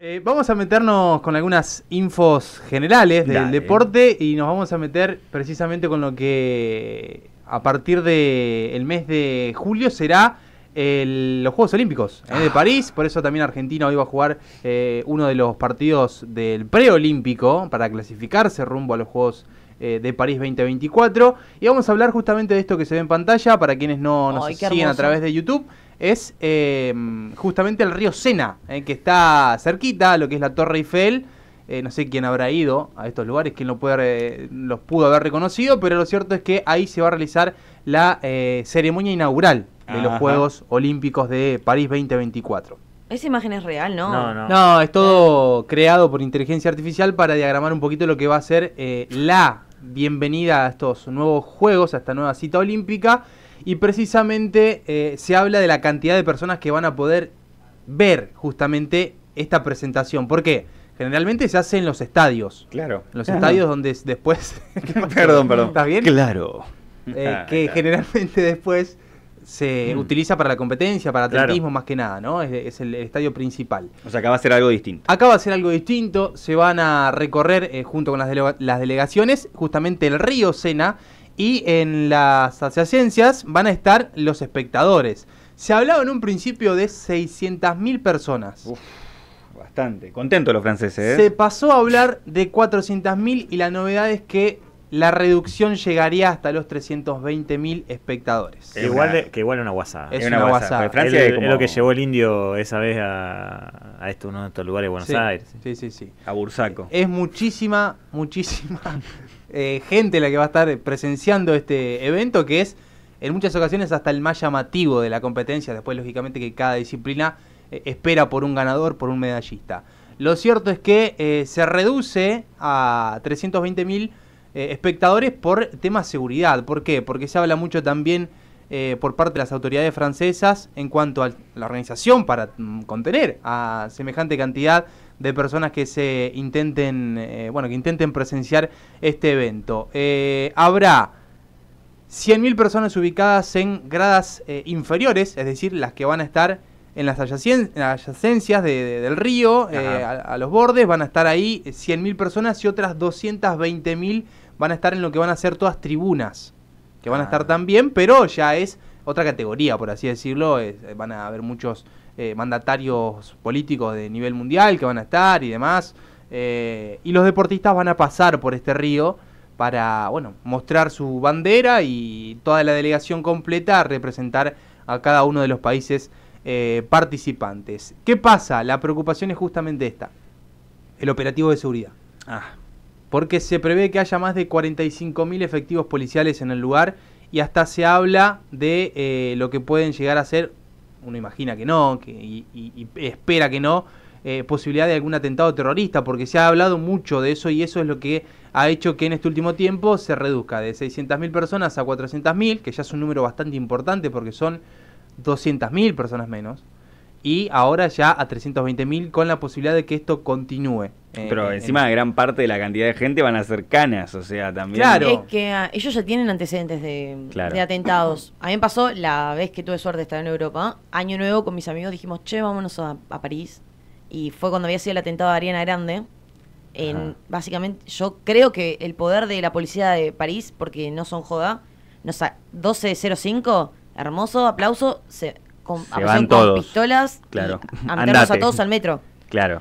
Eh, vamos a meternos con algunas infos generales del deporte y nos vamos a meter precisamente con lo que a partir del mes de julio será los Juegos Olímpicos eh, de ah. París. Por eso también Argentina hoy va a jugar eh, uno de los partidos del preolímpico para clasificarse rumbo a los Juegos eh, de París 2024. Y vamos a hablar justamente de esto que se ve en pantalla, para quienes no nos siguen a través de YouTube. Es em, justamente el río Sena, eh, que está cerquita, lo que es la Torre Eiffel. Eh, no sé quién habrá ido a estos lugares, quién lo puede, los pudo haber reconocido, pero lo cierto es que ahí se va a realizar la ceremonia inaugural de los Juegos Olímpicos de París 2024. Esa imagen es real, ¿no? No, no. no es todo creado por inteligencia artificial para diagramar un poquito lo que va a ser la bienvenida a estos nuevos Juegos, a esta nueva cita olímpica. Y precisamente eh, se habla de la cantidad de personas que van a poder ver justamente esta presentación. ¿Por qué? Generalmente se hace en los estadios. Claro. En los estadios donde después... perdón, perdón. ¿Estás bien? Claro. Eh, ah, que generalmente después se mm. utiliza para la competencia, para atletismo más que nada, ¿no? Es, el estadio principal. O sea, acá va a ser algo distinto. Acá va a ser algo distinto, se van a recorrer eh, junto con las, delegaciones justamente el río Sena y en las adyacencias van a estar los espectadores. Se hablaba en un principio de 600.000 personas. Uf, bastante. Contento los franceses, ¿eh? Se pasó a hablar de 400.000 y la novedad es que la reducción llegaría hasta los 320.000 espectadores. Que igual, que una guasada. Es, una, guasada. Pues Francia es, lo que llevó el indio esa vez a, a esto, uno de estos lugares de Buenos Aires. Sí, sí, sí. A Bursaco. Es muchísima, muchísima eh, gente la que va a estar presenciando este evento que es en muchas ocasiones hasta el más llamativo de la competencia. Después, lógicamente, que cada disciplina eh, espera por un ganador, por un medallista. Lo cierto es que eh, se reduce a 320.000 eh, espectadores por tema seguridad. ¿Por qué? Porque se habla mucho también eh, por parte de las autoridades francesas en cuanto a la organización para mm, contener a semejante cantidad de personas que se intenten, eh, bueno, que intenten presenciar este evento. habrá 100.000 personas ubicadas en gradas inferiores, es decir, las que van a estar en las, adyacencias de, del río, eh, a, los bordes, van a estar ahí 100.000 eh, personas y otras 220.000 van a estar en lo que van a ser todas tribunas, que van a estar también, pero ya es otra categoría, por así decirlo, eh, van a haber muchos mandatarios políticos de nivel mundial que van a estar y demás, y los deportistas van a pasar por este río para, bueno, mostrar su bandera y toda la delegación completa a representar a cada uno de los países eh, participantes. ¿Qué pasa? La preocupación es justamente esta, el operativo de seguridad. Ah. Porque se prevé que haya más de 45.000 efectivos policiales en el lugar y hasta se habla de eh, lo que pueden llegar a ser, uno imagina que no, que, y, espera que no, eh, posibilidad de algún atentado terrorista, porque se ha hablado mucho de eso y eso es lo que ha hecho que en este último tiempo se reduzca de 600.000 personas a 400.000, que ya es un número bastante importante porque son 200.000 personas menos y ahora ya a 320.000 con la posibilidad de que esto continúe. Eh, Pero encima de gran parte de la cantidad de gente van a ser canas, o sea, también... Claro, es que ah, ellos ya tienen antecedentes de, atentados. A mí me pasó la vez que tuve suerte de estar en Europa, año nuevo con mis amigos dijimos, che, vámonos a, París. Y fue cuando había sido el atentado de Ariana Grande. En, básicamente, yo creo que el poder de la policía de París, porque no son joda, no sé, 1205 hermoso, aplauso, se, con, todos. pistolas, claro. a, todos al metro. Claro.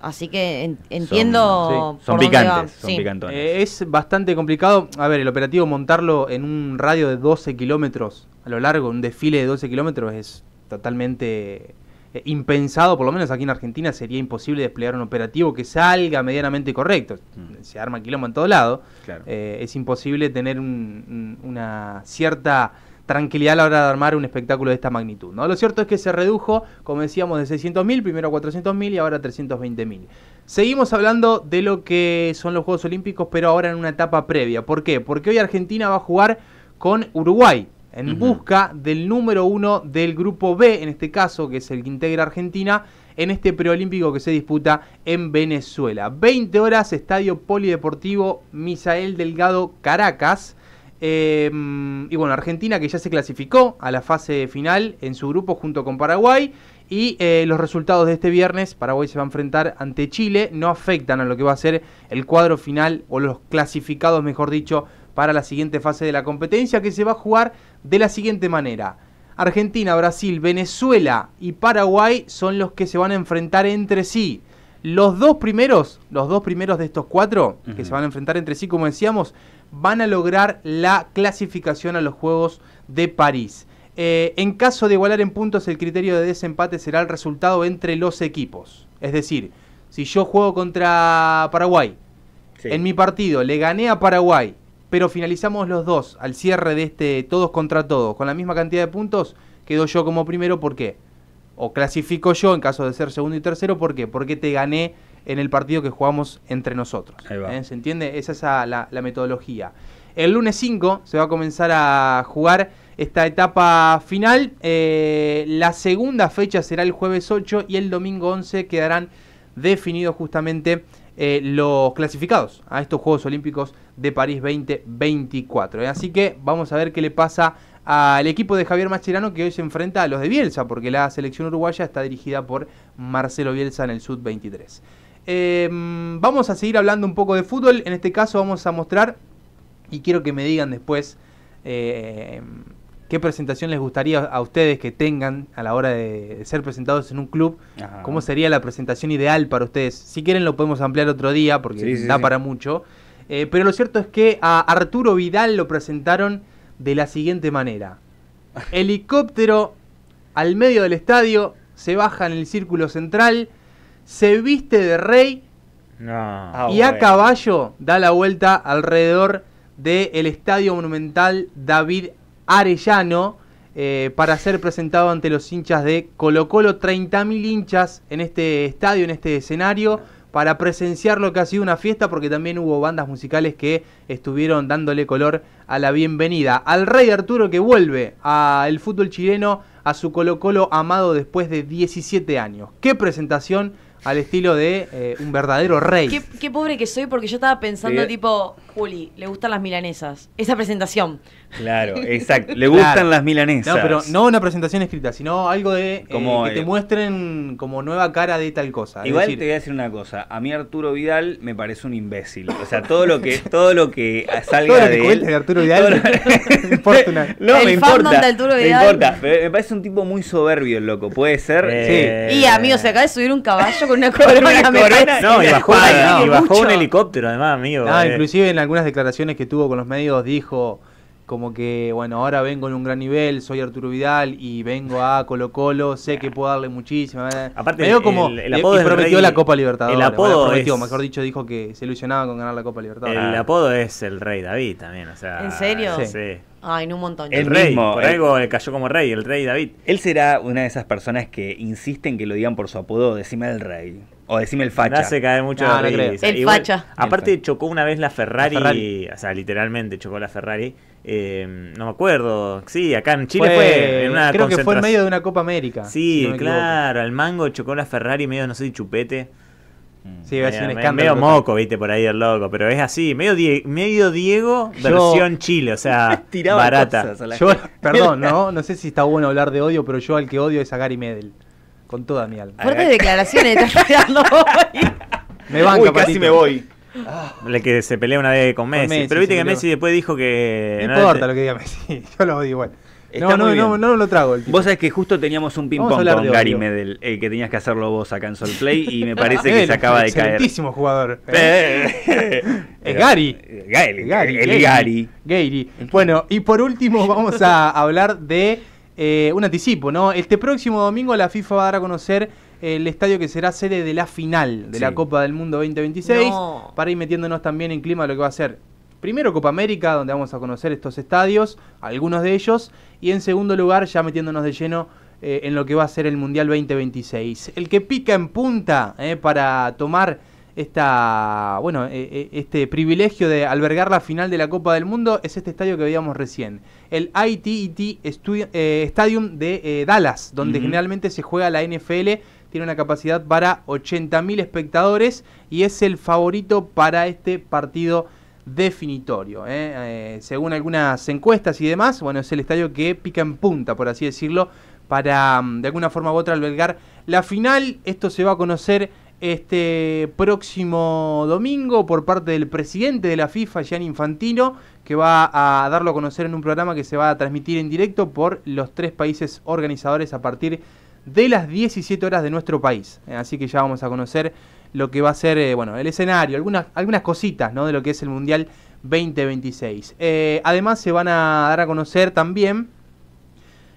así que entiendo. Son, picantes, son picantones. Eh, es bastante complicado. A ver, el operativo montarlo en un radio de 12 kilómetros a lo largo, un desfile de 12 kilómetros es totalmente eh, impensado, por lo menos aquí en Argentina sería imposible desplegar un operativo que salga medianamente correcto. Mm. Se arma quilombo en todo lado. Claro. Eh, es imposible tener una cierta tranquilidad a la hora de armar un espectáculo de esta magnitud. ¿no? Lo cierto es que se redujo, como decíamos, de 600.000, primero a 400.000 y ahora a 320.000. Seguimos hablando de lo que son los Juegos Olímpicos, pero ahora en una etapa previa. ¿Por qué? Porque hoy Argentina va a jugar con Uruguay en busca del número uno del grupo B, en este caso, que es el que integra Argentina, en este preolímpico que se disputa en Venezuela. 20 horas, Estadio Polideportivo Misael Delgado Caracas. Em, y bueno, Argentina que ya se clasificó a la fase final en su grupo junto con Paraguay. Y eh, los resultados de este viernes, Paraguay se va a enfrentar ante Chile, no afectan a lo que va a ser el cuadro final o los clasificados, mejor dicho, para la siguiente fase de la competencia que se va a jugar de la siguiente manera. Argentina, Brasil, Venezuela y Paraguay son los que se van a enfrentar entre sí. Los dos primeros, los dos primeros de estos cuatro que se van a enfrentar entre sí, como decíamos, van a lograr la clasificación a los Juegos de París. Eh, en caso de igualar en puntos, el criterio de desempate será el resultado entre los equipos. Es decir, si yo juego contra Paraguay, en mi partido le gané a Paraguay, pero finalizamos los dos al cierre de este todos contra todos con la misma cantidad de puntos, quedo yo como primero. ¿Por qué? o clasifico yo en caso de ser segundo y tercero, ¿por qué? Porque te gané en el partido que jugamos entre nosotros. ¿Eh? ¿Se entiende? Esa es la, metodología. El lunes 5 se va a comenzar a jugar esta etapa final. Eh, la segunda fecha será el jueves 8 y el domingo 11 quedarán definidos justamente eh, los clasificados a estos Juegos Olímpicos de París 2024. Así que vamos a ver qué le pasa al equipo de Javier Mascherano que hoy se enfrenta a los de Bielsa, porque la selección uruguaya está dirigida por Marcelo Bielsa en el Sud 23. Em, vamos a seguir hablando un poco de fútbol, en este caso vamos a mostrar, y quiero que me digan después em, qué presentación les gustaría a ustedes que tengan a la hora de ser presentados en un club, cómo sería la presentación ideal para ustedes. Si quieren lo podemos ampliar otro día, porque da para mucho. Eh, pero lo cierto es que a Arturo Vidal lo presentaron de la siguiente manera. Helicóptero al medio del estadio, se baja en el círculo central, se viste de rey ah, y a caballo da la vuelta alrededor del estadio monumental David Arellano. Eh, para ser presentado ante los hinchas de Colo Colo. 30.000 hinchas en este estadio, en este escenario para presenciar lo que ha sido una fiesta, porque también hubo bandas musicales que estuvieron dándole color a la bienvenida. Al Rey Arturo que vuelve al fútbol chileno, a su Colo Colo amado después de 17 años. ¡Qué presentación! al estilo de eh, un verdadero rey. Qué, pobre que soy porque yo estaba pensando tipo, Juli, le gustan las milanesas. Esa presentación. Claro, exacto. Le gustan las milanesas. No, pero no una presentación escrita, sino algo de eh, como, que te muestren como nueva cara de tal cosa. Igual te voy a decir una cosa. A mí Arturo Vidal me parece un imbécil. O sea, todo lo que todo lo que salga todo lo que de, él, de Arturo Vidal. me importa. De Arturo Vidal. Me importa. me parece un tipo muy soberbio el loco. Puede ser. Sí. Eh, y amigo, se acaba de subir un caballo una corona. no, y bajó, un helicóptero, además, amigo. Ah, eh. inclusive en algunas declaraciones que tuvo con los medios dijo como que, bueno, ahora vengo en un gran nivel, soy Arturo Vidal y vengo a Colo Colo, sé que puedo darle muchísimo. Eh. Aparte, el, apodo y prometió la Copa Libertadores. El apodo mejor dicho, dijo que se ilusionaba con ganar la Copa Libertadores. El apodo es el Rey David también, o sea. ¿En serio? Sí. sí. Ay, en un montón. El, el rey, por algo le cayó como rey, el rey David. Él será una de esas personas que insisten que lo digan por su apodo, decime el rey. O decime el facha. mucho El facha. Aparte chocó una vez la Ferrari, o sea, literalmente chocó la Ferrari. Eh, no me acuerdo. Sí, acá en Chile fue, Creo que fue en medio de una Copa América. Sí, claro, al mango chocó la Ferrari medio, no sé, chupete. Sí, a ser un escándalo. Medio moco, viste, por ahí el loco, pero es así, medio, Diego, versión Chile, o sea, barata. perdón, no, no sé si está bueno hablar de odio, pero yo al que odio es a Gary Medel con toda mi alma. Fuertes declaraciones, Estás llorando hoy. Me banca, Uy, casi me voy. Ah. El que se pelea una vez con Messi. pero viste que Messi después dijo que. No importa lo que diga Messi, yo lo odio igual. No, no, no, no, lo trago. El tipo. Vos sabés que justo teníamos un ping-pong con Gary Medel, el que tenías que hacerlo vos acá en Play, y me parece que se acaba de caer. Excelentísimo jugador. ¿eh? es Gary. Es el, Gary. Gary. Bueno, y por último vamos a hablar de eh, un anticipo, ¿no? Este próximo domingo la FIFA va a dar a conocer eh, el estadio que será sede de la final de la Copa del Mundo 2026 para ir metiéndonos también en clima lo que va a ser. Primero Copa América, donde vamos a conocer estos estadios, algunos de ellos, y en segundo lugar ya metiéndonos de lleno eh, en lo que va a ser el Mundial 2026. El que pica en punta para tomar esta, bueno, e, e, este privilegio de albergar la final de la Copa del Mundo es este estadio que veíamos recién, el ITET eh, Stadium de eh, Dallas, donde generalmente se juega la NFL, tiene una capacidad para 80.000 espectadores y es el favorito para este partido definitorio. Eh, según algunas encuestas y demás, bueno, es el estadio que pica en punta, por así decirlo, para mm, de alguna forma u otra albergar la final. Esto se va a conocer este próximo domingo por parte del presidente de la FIFA, Gian Infantino, que va a darlo a conocer en un programa que se va a transmitir en directo por los tres países organizadores a partir de las 17 horas de nuestro país. Eh, así que ya vamos a conocer lo que va a ser, eh, bueno, el escenario, algunas, algunas cositas, ¿no? De lo que es el Mundial 2026. Eh, además se van a dar a conocer también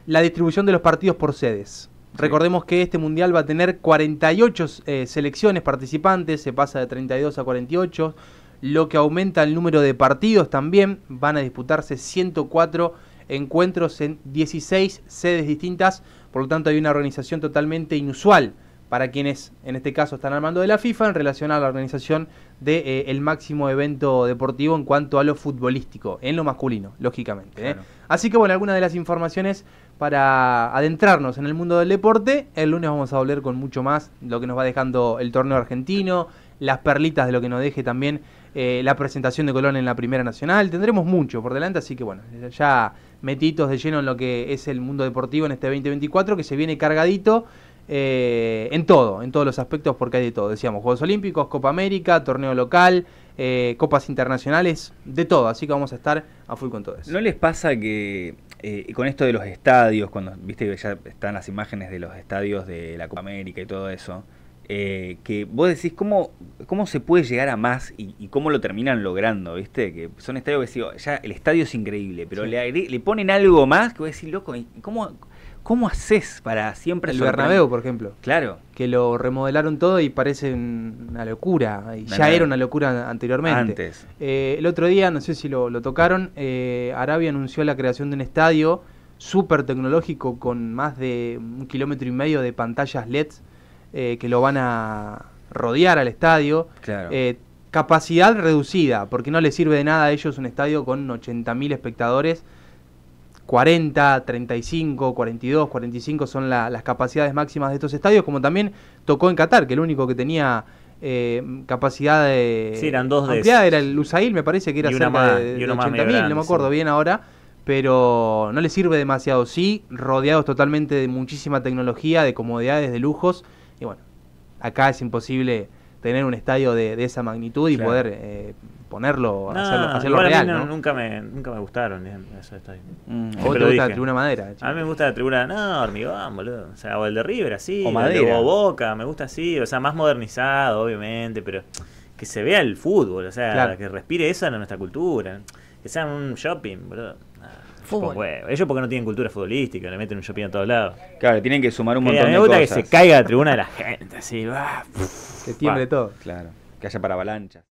la distribución de los partidos por sedes. Recordemos que este mundial va a tener 48 eh, selecciones participantes, se pasa de 32 a 48, lo que aumenta el número de partidos también. Van a disputarse 104 encuentros en 16 sedes distintas, por lo tanto hay una organización totalmente inusual para quienes en este caso están al mando de la FIFA en relación a la organización del de, eh, el máximo evento deportivo en cuanto a lo futbolístico, en lo masculino, lógicamente. ¿eh? Así que bueno, algunas de las informaciones para adentrarnos en el mundo del deporte. El lunes vamos a volver con mucho más, lo que nos va dejando el torneo argentino, las perlitas de lo que nos deje también eh, la presentación de Colón en la Primera Nacional. Tendremos mucho por delante, así que bueno, ya metitos de lleno en lo que es el mundo deportivo en este 2024, que se viene cargadito. Eh, en todo, en todos los aspectos, porque hay de todo. Decíamos Juegos Olímpicos, Copa América, torneo local, eh, copas internacionales, de todo. Así que vamos a estar a full con todo eso. ¿No les pasa que eh, con esto de los estadios, cuando viste ya están las imágenes de los estadios de la Copa América y todo eso, eh, que vos decís cómo, cómo se puede llegar a más y, cómo lo terminan logrando, ¿viste? Que son estadios que digo, ya el estadio es increíble, pero le, le ponen algo más que vos decís, loco, ¿cómo, ¿Cómo haces para siempre El Bernabéu, por ejemplo. Claro. Que lo remodelaron todo y parece una locura. Y ya era una locura anteriormente. Antes. Eh, el otro día, no sé si lo, tocaron, eh, Arabia anunció la creación de un estadio súper tecnológico con más de un kilómetro y medio de pantallas LED eh, que lo van a rodear al estadio. Claro. capacidad reducida, porque no le sirve de nada a ellos un estadio con 80.000 espectadores 40, 35, 42, 45 son las capacidades máximas de estos estadios, como también tocó en Qatar, que el único que tenía eh, capacidad de sí, eran dos era el Lusail, me parece que era cerca de, 80.000, no me acuerdo bien ahora, pero no le sirve demasiado. Sí, rodeados totalmente de muchísima tecnología, de comodidades, de lujos, y bueno, acá es imposible tener un estadio de, de esa magnitud y poder eh, ponerlo, hacerlo, hacerlo real. No, ¿no? Nunca, me, nunca me gustaron esos estadios. Mm, ¿O te gusta la tribuna madera? A mí me gusta la tribuna, no, hormigón, boludo. O sea, o el de River, así. O madera. O Boca, me gusta así. O sea, más modernizado, obviamente, pero que se vea el fútbol, o sea, que respire eso en nuestra cultura. Que sea un shopping, boludo. Pues, ellos porque no tienen cultura futbolística, le meten un shopping a todos lados. Claro, tienen que sumar un montón de cosas. Me gusta que se caiga la tribuna de la gente, así, va. Que tiemble todo. Claro, que haya para avalanchas.